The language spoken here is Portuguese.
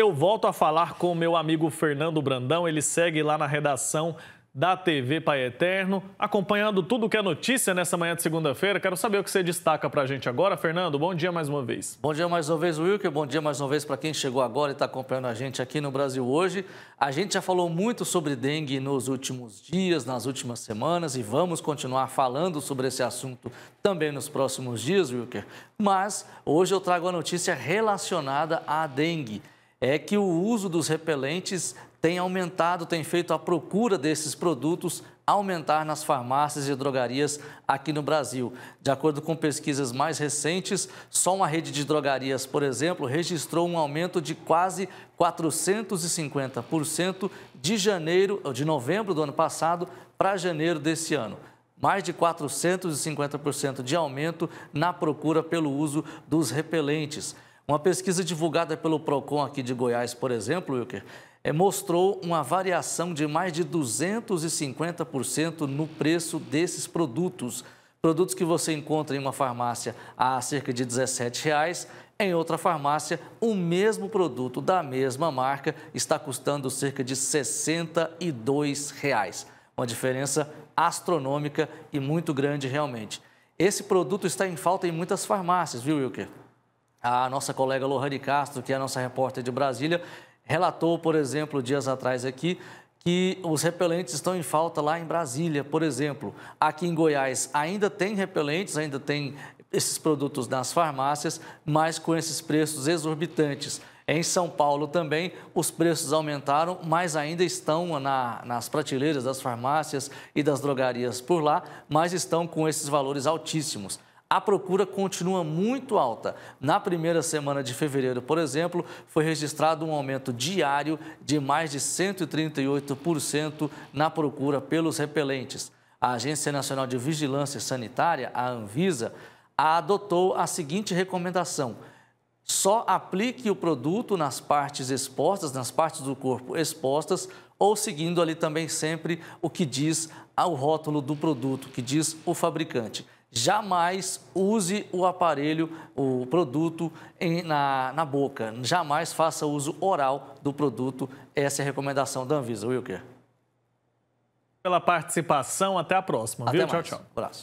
Eu volto a falar com o meu amigo Fernando Brandão, ele segue lá na redação da TV Pai Eterno, acompanhando tudo que é notícia nessa manhã de segunda-feira. Quero saber o que você destaca para a gente agora. Fernando, bom dia mais uma vez. Bom dia mais uma vez, Wilker. Bom dia mais uma vez para quem chegou agora e está acompanhando a gente aqui no Brasil hoje. A gente já falou muito sobre dengue nos últimos dias, nas últimas semanas e vamos continuar falando sobre esse assunto também nos próximos dias, Wilker. Mas hoje eu trago a notícia relacionada à dengue é que o uso dos repelentes tem aumentado, tem feito a procura desses produtos aumentar nas farmácias e drogarias aqui no Brasil. De acordo com pesquisas mais recentes, só uma rede de drogarias, por exemplo, registrou um aumento de quase 450% de janeiro, de novembro do ano passado para janeiro desse ano mais de 450% de aumento na procura pelo uso dos repelentes. Uma pesquisa divulgada pelo PROCON aqui de Goiás, por exemplo, Wilker, é, mostrou uma variação de mais de 250% no preço desses produtos. Produtos que você encontra em uma farmácia a cerca de R$ 17,00, em outra farmácia, o mesmo produto da mesma marca está custando cerca de R$ 62,00. Uma diferença astronômica e muito grande realmente. Esse produto está em falta em muitas farmácias, viu, Wilker? A nossa colega Lohane Castro, que é a nossa repórter de Brasília, relatou, por exemplo, dias atrás aqui, que os repelentes estão em falta lá em Brasília, por exemplo. Aqui em Goiás ainda tem repelentes, ainda tem esses produtos nas farmácias, mas com esses preços exorbitantes. Em São Paulo também os preços aumentaram, mas ainda estão na, nas prateleiras das farmácias e das drogarias por lá, mas estão com esses valores altíssimos a procura continua muito alta. Na primeira semana de fevereiro, por exemplo, foi registrado um aumento diário de mais de 138% na procura pelos repelentes. A Agência Nacional de Vigilância Sanitária, a Anvisa, adotou a seguinte recomendação: só aplique o produto nas partes expostas, nas partes do corpo expostas, ou seguindo ali também sempre o que diz o rótulo do produto, que diz o fabricante jamais use o aparelho, o produto em, na, na boca. Jamais faça uso oral do produto. Essa é a recomendação da Anvisa, Wilker. Pela participação, até a próxima, até viu? Mais. Tchau, tchau. Abraço.